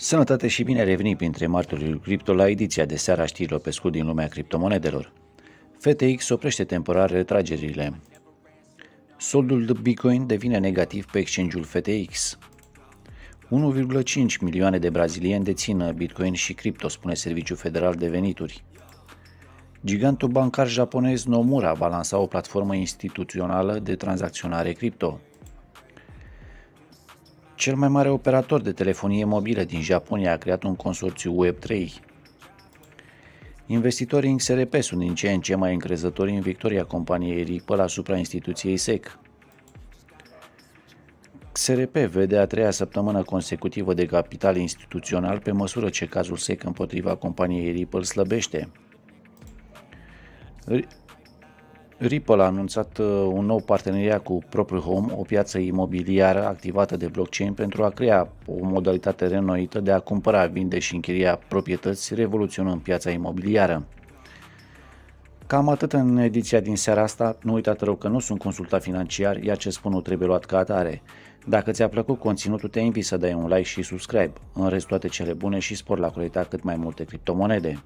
Sănătate și bine revenit printre martorii lui cripto la ediția de seara știrilor pe scurt din lumea criptomonedelor. FTX oprește temporar retragerile. Soldul de Bitcoin devine negativ pe exchange-ul FTX. 1,5 milioane de brazilieni dețin Bitcoin și cripto, spune Serviciul Federal de Venituri. Gigantul bancar japonez Nomura va lansa o platformă instituțională de tranzacționare cripto. Cel mai mare operator de telefonie mobilă din Japonia a creat un consorțiu Web3. Investitorii în XRP sunt din ce în ce mai încrezători în victoria companiei Ripple asupra instituției SEC. XRP vede a treia săptămână consecutivă de capital instituțional pe măsură ce cazul SEC împotriva companiei Ripple slăbește. Ripple a anunțat uh, un nou parteneriat cu Propriu Home, o piață imobiliară activată de blockchain pentru a crea o modalitate renoită de a cumpăra, vinde și închiria proprietăți, revoluționând piața imobiliară. Cam atât în ediția din seara asta, nu uitați rău că nu sunt consultat financiar, iar ce spun nu trebuie luat ca atare. Dacă ți-a plăcut conținutul, te invit să dai un like și subscribe. În rest toate cele bune și spor la coleta cât mai multe criptomonede.